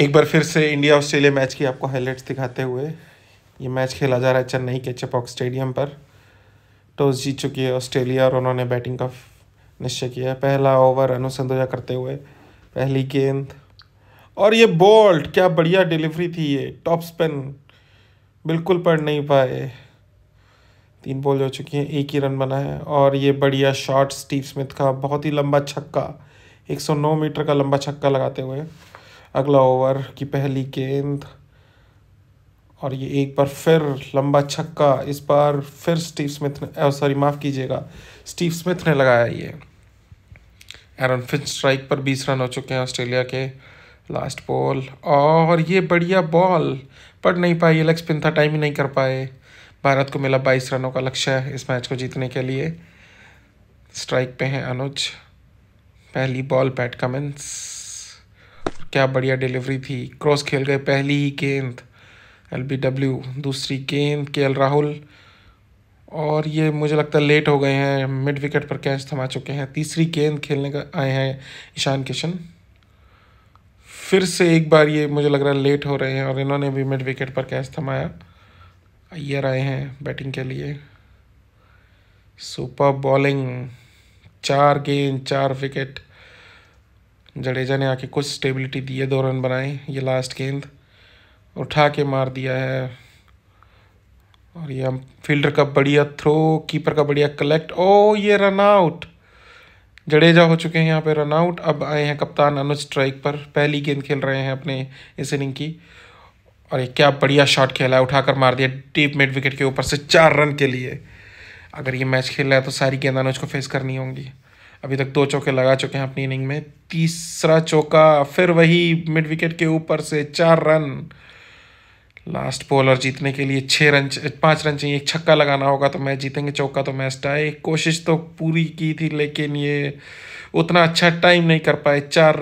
एक बार फिर से इंडिया ऑस्ट्रेलिया मैच की आपको हाईलाइट्स दिखाते हुए ये मैच खेला जा रहा है चेन्नई के चपॉक स्टेडियम पर टॉस जीत चुकी है ऑस्ट्रेलिया और उन्होंने बैटिंग का निश्चय किया है पहला ओवर अनुसंधोजा करते हुए पहली गेंद और ये बॉल्ट क्या बढ़िया डिलीवरी थी ये टॉप स्पिन बिल्कुल पढ़ नहीं पाए तीन बॉल हो चुकी हैं एक ही रन बना है और ये बढ़िया शॉट स्टीव स्मिथ का बहुत ही लंबा छक्का 109 मीटर का लंबा छक्का लगाते हुए अगला ओवर की पहली गेंद और ये एक बार फिर लंबा छक्का इस बार फिर स्टीव स्मिथ ने सॉरी माफ़ कीजिएगा स्टीव स्मिथ ने लगाया ये एरन फिन स्ट्राइक पर बीस रन हो चुके हैं ऑस्ट्रेलिया के लास्ट बॉल और ये बढ़िया बॉल पड़ नहीं पाई लेग स्पिन था टाइम ही नहीं कर पाए भारत को मिला बाईस रनों का लक्ष्य इस मैच को जीतने के लिए स्ट्राइक पे हैं अनुज पहली बॉल बैट कमेंस क्या बढ़िया डिलीवरी थी क्रॉस खेल गए पहली ही गेंद एल बी डब्ल्यू दूसरी गेंद के एल राहुल और ये मुझे लगता है लेट हो गए हैं मिड विकेट पर कैच थमा चुके हैं तीसरी गेंद खेलने का आए हैं ईशान किशन फिर से एक बार ये मुझे लग रहा है लेट हो रहे हैं और इन्होंने भी मिड विकेट पर कैच थमाया अय्यर आए हैं बैटिंग के लिए सुपर बॉलिंग चार गेंद चार विकेट जडेजा ने आके कुछ स्टेबिलिटी दी है दो रन बनाए ये लास्ट गेंद उठा के मार दिया है और ये हम फील्डर का बढ़िया थ्रो कीपर का बढ़िया कलेक्ट ओ ये रन आउट जडेजा हो चुके हैं यहाँ पे रन आउट अब आए हैं कप्तान अनुज स्ट्राइक पर पहली गेंद खेल रहे हैं अपने इस इनिंग की और ये क्या बढ़िया शॉट खेला है उठाकर मार दिया डीप मिड विकेट के ऊपर से चार रन के लिए अगर ये मैच खेल रहा है तो सारी गेंद अनुज को फेस करनी होंगी अभी तक दो चौके लगा चुके हैं अपनी इनिंग में तीसरा चौका फिर वही मिड विकेट के ऊपर से चार रन लास्ट बॉलर जीतने के लिए छः रन पाँच रन चाहिए एक छक्का लगाना होगा तो मैच जीतेंगे चौका तो मैच टाई कोशिश तो पूरी की थी लेकिन ये उतना अच्छा टाइम नहीं कर पाए चार